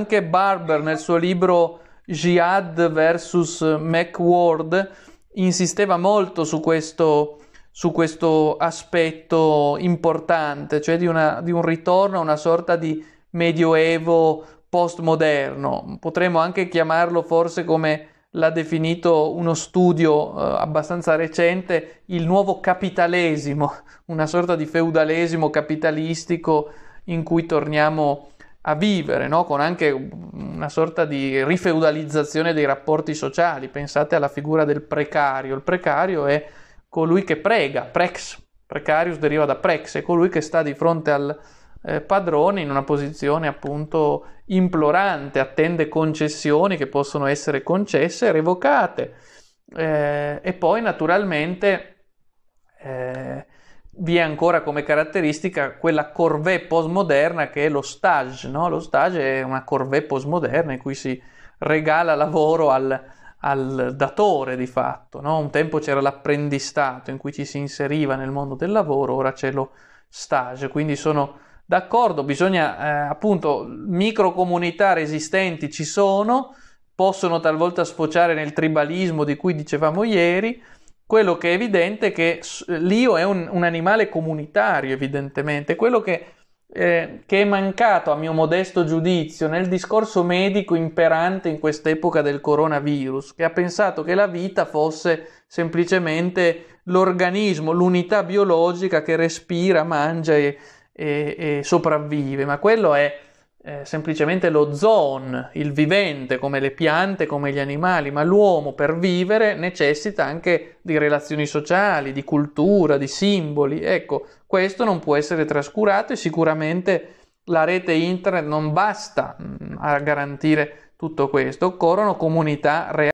anche Barber nel suo libro Jihad vs. MacWard insisteva molto su questo, su questo aspetto importante, cioè di, una, di un ritorno a una sorta di medioevo postmoderno. Potremmo anche chiamarlo forse come l'ha definito uno studio eh, abbastanza recente, il nuovo capitalesimo, una sorta di feudalesimo capitalistico in cui torniamo a a vivere, no? con anche una sorta di rifeudalizzazione dei rapporti sociali. Pensate alla figura del precario. Il precario è colui che prega, prex, precarius deriva da prex, è colui che sta di fronte al eh, padrone in una posizione appunto implorante, attende concessioni che possono essere concesse, revocate. Eh, e poi naturalmente vi è ancora come caratteristica quella corvée postmoderna che è lo stage. No? Lo stage è una corvée postmoderna in cui si regala lavoro al, al datore di fatto. No? Un tempo c'era l'apprendistato in cui ci si inseriva nel mondo del lavoro, ora c'è lo stage. Quindi sono d'accordo, bisogna eh, appunto microcomunità resistenti ci sono, possono talvolta sfociare nel tribalismo di cui dicevamo ieri quello che è evidente è che l'io è un, un animale comunitario, evidentemente. Quello che, eh, che, è mancato, a mio modesto giudizio, nel discorso medico imperante in quest'epoca del coronavirus, che ha pensato che la vita fosse semplicemente l'organismo, l'unità biologica che respira, mangia e, e, e sopravvive. Ma quello è eh, semplicemente lo zoon, il vivente, come le piante, come gli animali, ma l'uomo per vivere necessita anche di relazioni sociali, di cultura, di simboli. Ecco, questo non può essere trascurato e sicuramente la rete internet non basta mm, a garantire tutto questo, occorrono comunità reali.